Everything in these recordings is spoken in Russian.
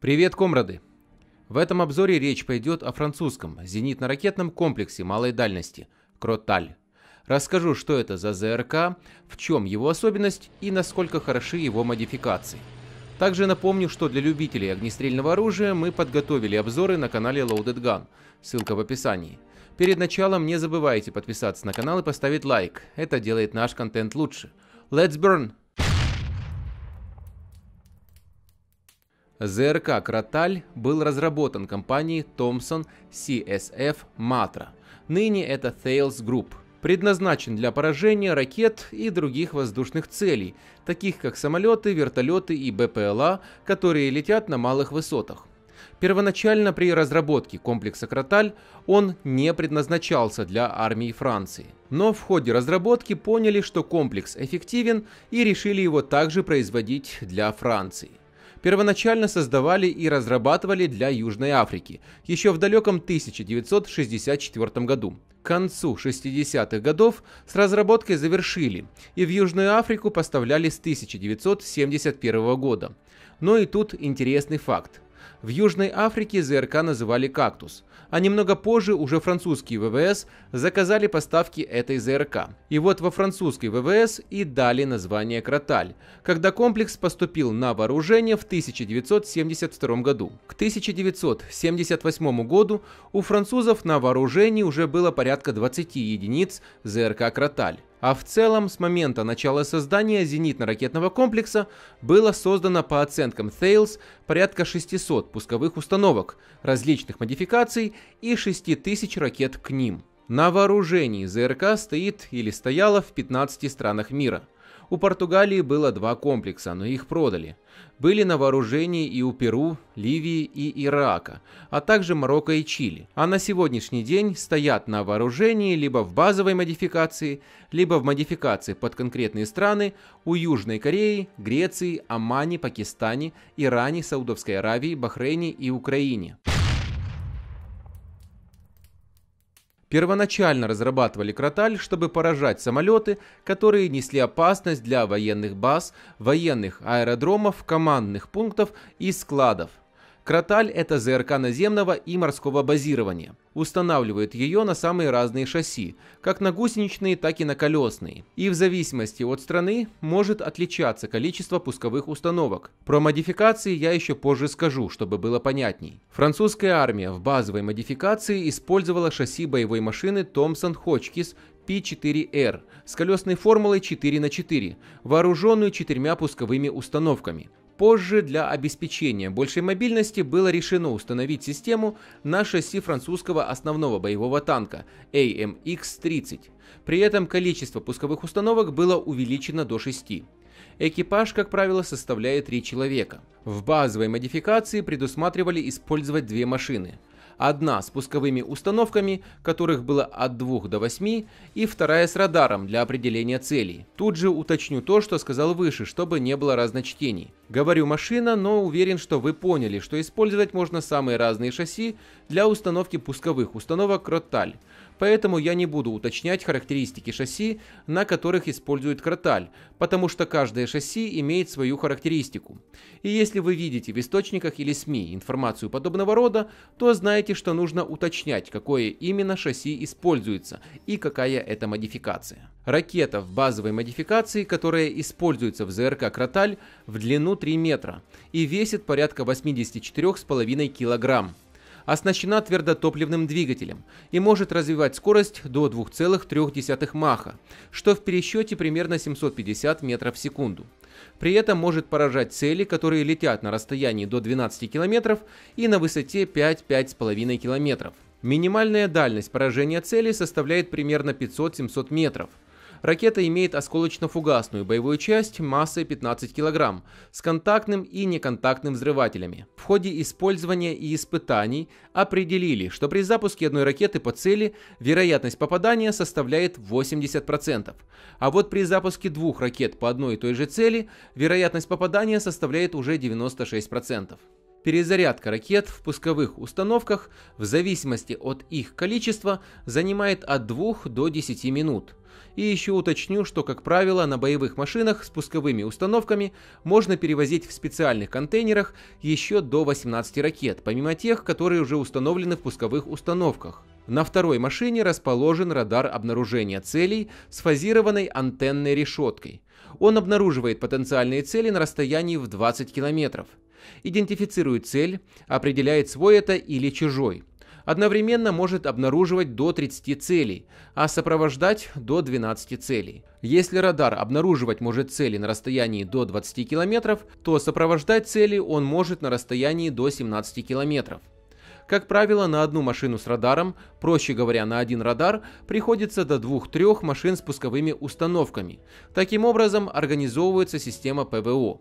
Привет, комрады! В этом обзоре речь пойдет о французском зенитно-ракетном комплексе малой дальности «Кроталь». Расскажу, что это за ЗРК, в чем его особенность и насколько хороши его модификации. Также напомню, что для любителей огнестрельного оружия мы подготовили обзоры на канале Loaded Gun, ссылка в описании. Перед началом не забывайте подписаться на канал и поставить лайк, это делает наш контент лучше. Let's burn! ЗРК Краталь был разработан компанией Thomson CSF Matra. Ныне это Thales Group. Предназначен для поражения ракет и других воздушных целей, таких как самолеты, вертолеты и БПЛА, которые летят на малых высотах. Первоначально при разработке комплекса Краталь он не предназначался для армии Франции. Но в ходе разработки поняли, что комплекс эффективен и решили его также производить для Франции первоначально создавали и разрабатывали для Южной Африки еще в далеком 1964 году. К концу 60-х годов с разработкой завершили и в Южную Африку поставляли с 1971 года. Но и тут интересный факт. В Южной Африке ЗРК называли «Кактус», а немного позже уже французские ВВС заказали поставки этой ЗРК. И вот во французской ВВС и дали название «Кроталь», когда комплекс поступил на вооружение в 1972 году. К 1978 году у французов на вооружении уже было порядка 20 единиц ЗРК «Кроталь». А в целом, с момента начала создания зенитно-ракетного комплекса было создано, по оценкам Thales, порядка 600 пусковых установок, различных модификаций и 6000 ракет к ним. На вооружении ЗРК стоит или стояло в 15 странах мира – у Португалии было два комплекса, но их продали. Были на вооружении и у Перу, Ливии и Ирака, а также Марокко и Чили. А на сегодняшний день стоят на вооружении либо в базовой модификации, либо в модификации под конкретные страны у Южной Кореи, Греции, Омане, Пакистане, Иране, Саудовской Аравии, Бахрейне и Украине. Первоначально разрабатывали кроталь, чтобы поражать самолеты, которые несли опасность для военных баз, военных аэродромов, командных пунктов и складов. Кроталь – это ЗРК наземного и морского базирования – устанавливают ее на самые разные шасси, как на гусеничные, так и на колесные. И в зависимости от страны может отличаться количество пусковых установок. Про модификации я еще позже скажу, чтобы было понятней. Французская армия в базовой модификации использовала шасси боевой машины Томпсон Хочкис P4R с колесной формулой 4 на 4 вооруженную четырьмя пусковыми установками. Позже для обеспечения большей мобильности было решено установить систему на шасси французского основного боевого танка AMX-30. При этом количество пусковых установок было увеличено до 6. Экипаж, как правило, составляет 3 человека. В базовой модификации предусматривали использовать две машины – Одна с пусковыми установками, которых было от 2 до 8, и вторая с радаром для определения целей. Тут же уточню то, что сказал выше, чтобы не было разночтений. Говорю машина, но уверен, что вы поняли, что использовать можно самые разные шасси для установки пусковых установок Роталь. Поэтому я не буду уточнять характеристики шасси, на которых используют Кроталь, потому что каждое шасси имеет свою характеристику. И если вы видите в источниках или СМИ информацию подобного рода, то знаете, Считайте, что нужно уточнять, какое именно шасси используется и какая это модификация. Ракета в базовой модификации, которая используется в ЗРК «Кроталь», в длину 3 метра и весит порядка 84,5 килограмм оснащена твердотопливным двигателем и может развивать скорость до 2,3 маха, что в пересчете примерно 750 метров в секунду. При этом может поражать цели, которые летят на расстоянии до 12 километров и на высоте 5-5,5 километров. Минимальная дальность поражения цели составляет примерно 500-700 метров. Ракета имеет осколочно-фугасную боевую часть массой 15 кг с контактным и неконтактным взрывателями. В ходе использования и испытаний определили, что при запуске одной ракеты по цели вероятность попадания составляет 80%, а вот при запуске двух ракет по одной и той же цели вероятность попадания составляет уже 96%. Перезарядка ракет в пусковых установках в зависимости от их количества занимает от 2 до 10 минут. И еще уточню, что, как правило, на боевых машинах с пусковыми установками можно перевозить в специальных контейнерах еще до 18 ракет, помимо тех, которые уже установлены в пусковых установках. На второй машине расположен радар обнаружения целей с фазированной антенной решеткой. Он обнаруживает потенциальные цели на расстоянии в 20 километров идентифицирует цель, определяет свой это или чужой. Одновременно может обнаруживать до 30 целей, а сопровождать до 12 целей. Если радар обнаруживать может цели на расстоянии до 20 км, то сопровождать цели он может на расстоянии до 17 км. Как правило, на одну машину с радаром, проще говоря, на один радар, приходится до двух-трех машин с пусковыми установками. Таким образом, организовывается система ПВО.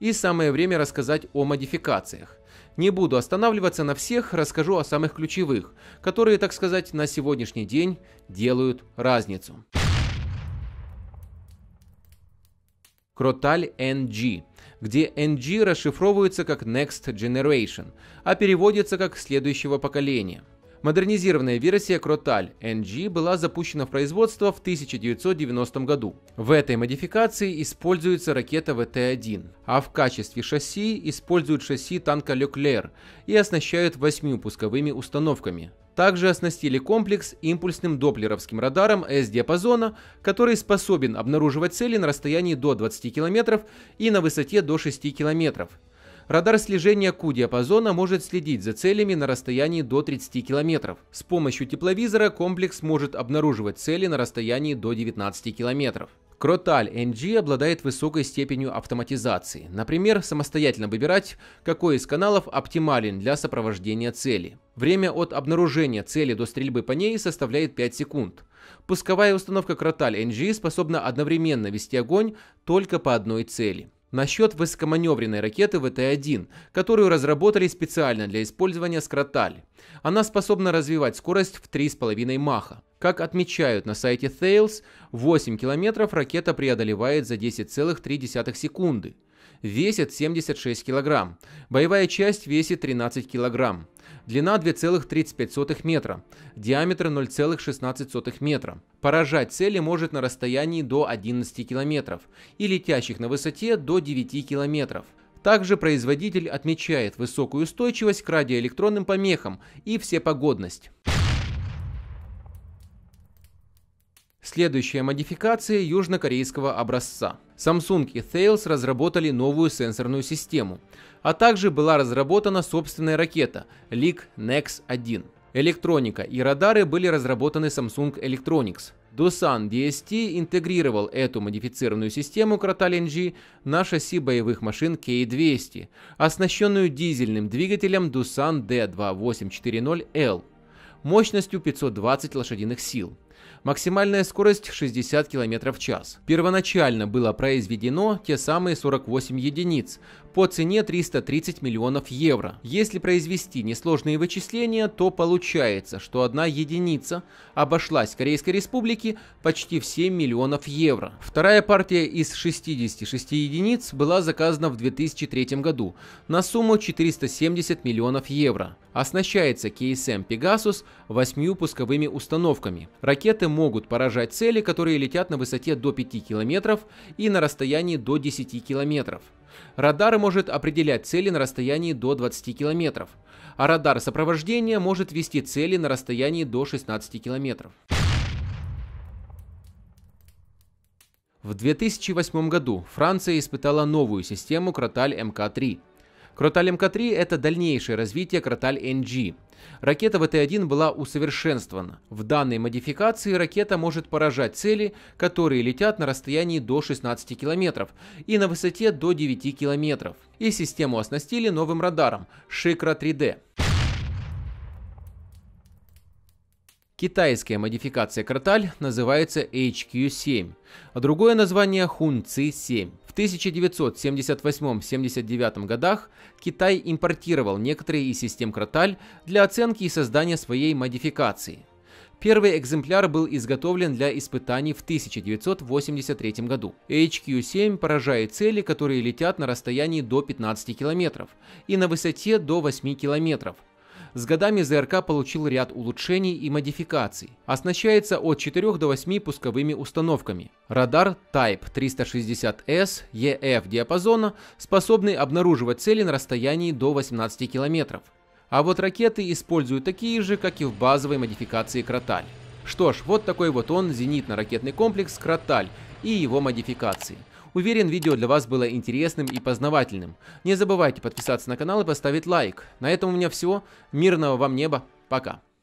И самое время рассказать о модификациях. Не буду останавливаться на всех, расскажу о самых ключевых, которые, так сказать, на сегодняшний день делают разницу. Кроталь NG, где NG расшифровывается как Next Generation, а переводится как «следующего поколения». Модернизированная версия Кроталь NG была запущена в производство в 1990 году. В этой модификации используется ракета ВТ-1, а в качестве шасси используют шасси танка Леклер и оснащают восьмью пусковыми установками. Также оснастили комплекс импульсным доплеровским радаром S-диапазона, который способен обнаруживать цели на расстоянии до 20 км и на высоте до 6 км Радар слежения Q-диапазона может следить за целями на расстоянии до 30 километров. С помощью тепловизора комплекс может обнаруживать цели на расстоянии до 19 километров. Кроталь NG обладает высокой степенью автоматизации. Например, самостоятельно выбирать, какой из каналов оптимален для сопровождения цели. Время от обнаружения цели до стрельбы по ней составляет 5 секунд. Пусковая установка Кроталь NG способна одновременно вести огонь только по одной цели. Насчет высокоманевренной ракеты ВТ-1, которую разработали специально для использования Скроталь. Она способна развивать скорость в 3,5 маха. Как отмечают на сайте Thales, 8 километров ракета преодолевает за 10,3 секунды весит 76 кг. Боевая часть весит 13 кг. Длина 2,35 метра, диаметр 0,16 метра. Поражать цели может на расстоянии до 11 километров и летящих на высоте до 9 километров. Также производитель отмечает высокую устойчивость к радиоэлектронным помехам и всепогодность. Следующая модификация южнокорейского образца. Samsung и Thales разработали новую сенсорную систему, а также была разработана собственная ракета Leak Nex-1. Электроника и радары были разработаны Samsung Electronics. Dusan DST интегрировал эту модифицированную систему кроталь на шасси боевых машин K200, оснащенную дизельным двигателем Dusan D2840L мощностью 520 лошадиных сил. Максимальная скорость 60 км в час. Первоначально было произведено те самые 48 единиц по цене 330 миллионов евро. Если произвести несложные вычисления, то получается, что одна единица обошлась Корейской Республике почти в 7 миллионов евро. Вторая партия из 66 единиц была заказана в 2003 году на сумму 470 миллионов евро. Оснащается KSM Pegasus 8 пусковыми установками, ракетами Ракеты могут поражать цели, которые летят на высоте до 5 километров и на расстоянии до 10 километров. Радар может определять цели на расстоянии до 20 километров, а радар сопровождения может вести цели на расстоянии до 16 километров. В 2008 году Франция испытала новую систему Кроталь МК-3. Кроталь МК-3 – это дальнейшее развитие Кроталь NG. Ракета ВТ-1 была усовершенствована. В данной модификации ракета может поражать цели, которые летят на расстоянии до 16 километров и на высоте до 9 километров. И систему оснастили новым радаром Шикра 3D. Китайская модификация «Кроталь» называется HQ-7, а другое название «Хунци-7». В 1978-79 годах Китай импортировал некоторые из систем «Кроталь» для оценки и создания своей модификации. Первый экземпляр был изготовлен для испытаний в 1983 году. HQ-7 поражает цели, которые летят на расстоянии до 15 километров и на высоте до 8 километров, с годами ЗРК получил ряд улучшений и модификаций. Оснащается от 4 до 8 пусковыми установками. Радар Type 360S EF диапазона, способный обнаруживать цели на расстоянии до 18 километров. А вот ракеты используют такие же, как и в базовой модификации «Кроталь». Что ж, вот такой вот он зенитно-ракетный комплекс «Кроталь» и его модификации. Уверен, видео для вас было интересным и познавательным. Не забывайте подписаться на канал и поставить лайк. На этом у меня все. Мирного вам неба. Пока.